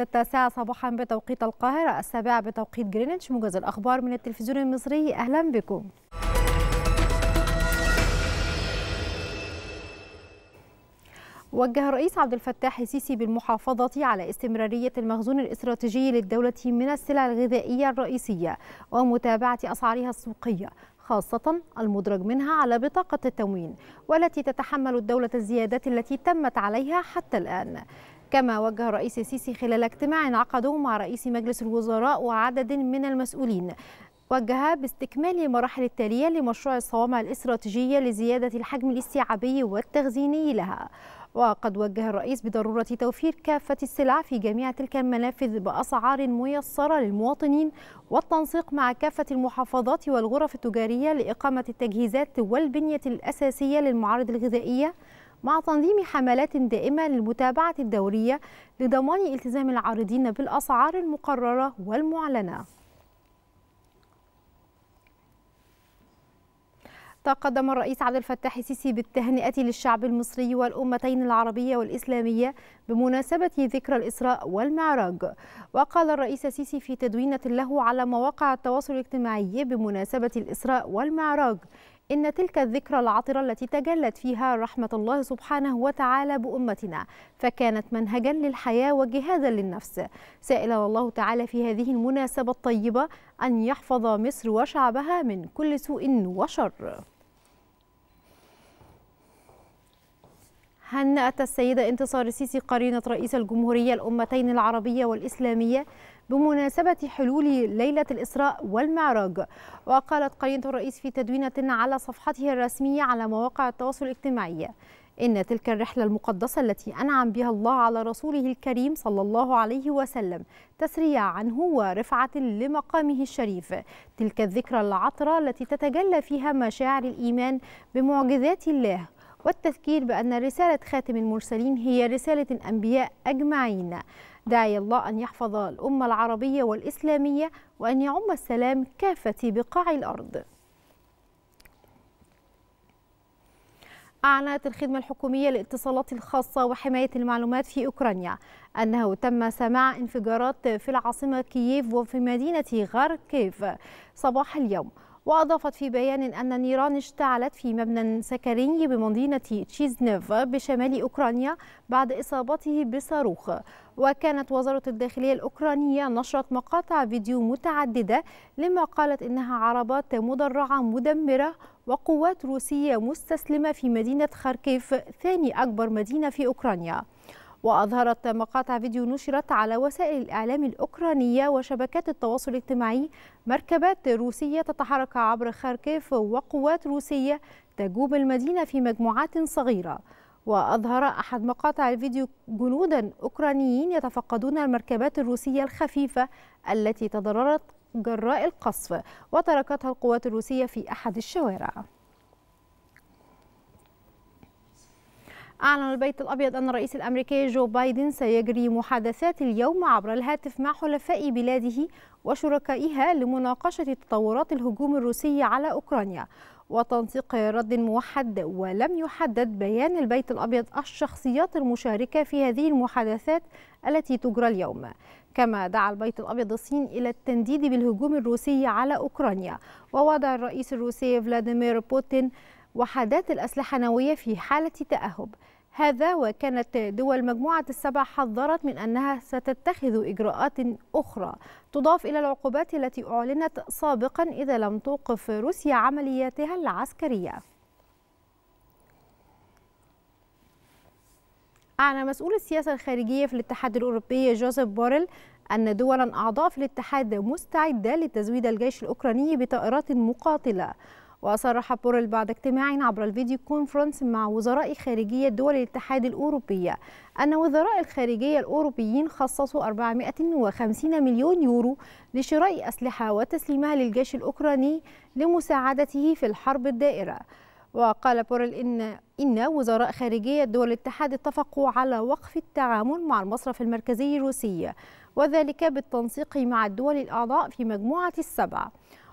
التاسعة صباحا بتوقيت القاهرة السابعة بتوقيت جرينتش موجز الأخبار من التلفزيون المصري أهلا بكم وجه الرئيس عبد الفتاح السيسي بالمحافظة على استمرارية المخزون الاستراتيجي للدولة من السلع الغذائية الرئيسية ومتابعة أسعارها السوقية خاصة المدرج منها على بطاقة التموين والتي تتحمل الدولة الزيادات التي تمت عليها حتى الآن كما وجه الرئيس السيسي خلال اجتماع عقده مع رئيس مجلس الوزراء وعدد من المسؤولين وجه باستكمال المراحل التالية لمشروع الصوامع الاستراتيجية لزيادة الحجم الاستيعابي والتخزيني لها وقد وجه الرئيس بضرورة توفير كافة السلع في جميع تلك المنافذ بأسعار ميسرة للمواطنين والتنسيق مع كافة المحافظات والغرف التجارية لإقامة التجهيزات والبنية الأساسية للمعارض الغذائية مع تنظيم حملات دائمة للمتابعة الدورية لضمان التزام العارضين بالأسعار المقررة والمعلنة تقدم الرئيس عبد الفتاح السيسي بالتهنئة للشعب المصري والأمتين العربية والإسلامية بمناسبة ذكرى الإسراء والمعراج وقال الرئيس السيسي في تدوينة له على مواقع التواصل الاجتماعي بمناسبة الإسراء والمعراج إن تلك الذكرى العطرة التي تجلت فيها رحمة الله سبحانه وتعالى بأمتنا فكانت منهجا للحياة وجهادا للنفس سائل الله تعالى في هذه المناسبة الطيبة أن يحفظ مصر وشعبها من كل سوء وشر هنأت السيدة انتصار السيسي قرينة رئيس الجمهورية الأمتين العربية والإسلامية بمناسبة حلول ليلة الإسراء والمعراج وقالت قرينة الرئيس في تدوينة على صفحتها الرسمية على مواقع التواصل الاجتماعي إن تلك الرحلة المقدسة التي أنعم بها الله على رسوله الكريم صلى الله عليه وسلم تسريع عنه ورفعة لمقامه الشريف تلك الذكرى العطرة التي تتجلى فيها مشاعر الإيمان بمعجزات الله والتذكير بأن رسالة خاتم المرسلين هي رسالة الأنبياء أجمعين داعي الله أن يحفظ الأمة العربية والإسلامية وأن يعم السلام كافة بقاع الأرض أعلنت الخدمة الحكومية للاتصالات الخاصة وحماية المعلومات في أوكرانيا أنه تم سماع انفجارات في العاصمة كييف وفي مدينة غاركيف صباح اليوم وأضافت في بيان أن النيران اشتعلت في مبنى سكري بمدينة تشيزنيف بشمال أوكرانيا بعد إصابته بصاروخ وكانت وزارة الداخلية الأوكرانية نشرت مقاطع فيديو متعددة لما قالت إنها عربات مدرعة مدمرة وقوات روسية مستسلمة في مدينة خاركيف ثاني أكبر مدينة في أوكرانيا وأظهرت مقاطع فيديو نشرت على وسائل الإعلام الأوكرانية وشبكات التواصل الاجتماعي مركبات روسية تتحرك عبر خاركيف وقوات روسية تجوب المدينة في مجموعات صغيرة وأظهر أحد مقاطع الفيديو جنودا أوكرانيين يتفقدون المركبات الروسية الخفيفة التي تضررت جراء القصف وتركتها القوات الروسية في أحد الشوارع أعلن البيت الأبيض أن الرئيس الأمريكي جو بايدن سيجري محادثات اليوم عبر الهاتف مع حلفاء بلاده وشركائها لمناقشة تطورات الهجوم الروسي على أوكرانيا وتنسيق رد موحد ولم يحدد بيان البيت الأبيض الشخصيات المشاركة في هذه المحادثات التي تجرى اليوم كما دعا البيت الأبيض الصين إلى التنديد بالهجوم الروسي على أوكرانيا ووضع الرئيس الروسي فلاديمير بوتين وحدات الأسلحة النووية في حالة تأهب هذا وكانت دول مجموعة السبع حذرت من أنها ستتخذ إجراءات أخرى تضاف إلى العقوبات التي أعلنت سابقا إذا لم توقف روسيا عملياتها العسكرية أعلن مسؤول السياسة الخارجية في الاتحاد الأوروبي جوزيف بوريل أن دولا أعضاء في الاتحاد مستعدة لتزويد الجيش الأوكراني بطائرات مقاتلة وصرح بورل بعد اجتماع عبر الفيديو كونفرنس مع وزراء خارجية دول الاتحاد الأوروبية أن وزراء الخارجية الأوروبيين خصصوا 450 مليون يورو لشراء أسلحة وتسليمها للجيش الأوكراني لمساعدته في الحرب الدائرة وقال بورل إن إن وزراء خارجية دول الاتحاد اتفقوا على وقف التعامل مع المصرف المركزي الروسي وذلك بالتنسيق مع الدول الأعضاء في مجموعة السبع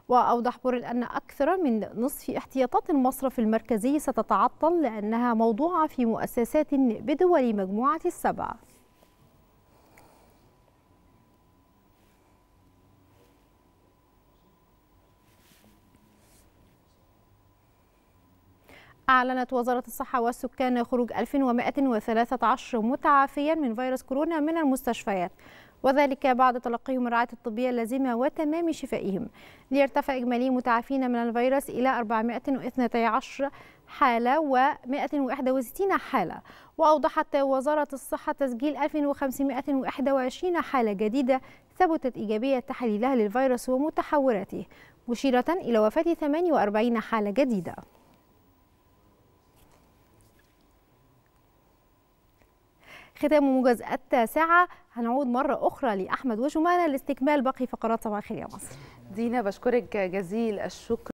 وأوضح بوريل أن أكثر من نصف احتياطات المصرف المركزي ستتعطل لأنها موضوعة في مؤسسات بدول مجموعة السبع أعلنت وزارة الصحة والسكان خروج 1113 متعافيا من فيروس كورونا من المستشفيات وذلك بعد تلقيهم الرعاية الطبية اللازمة وتمام شفائهم ليرتفع إجمالي متعافين من الفيروس إلى 412 حالة و161 حالة وأوضحت وزارة الصحة تسجيل 1521 حالة جديدة ثبتت إيجابية تحليلها للفيروس ومتحوراته مشيرة إلى وفاة 48 حالة جديدة ختام موجز التاسعة هنعود مرة أخرى لأحمد وجمانة لاستكمال باقي فقرات صباح الخير يا مصر دينا بشكرك جزيل الشكر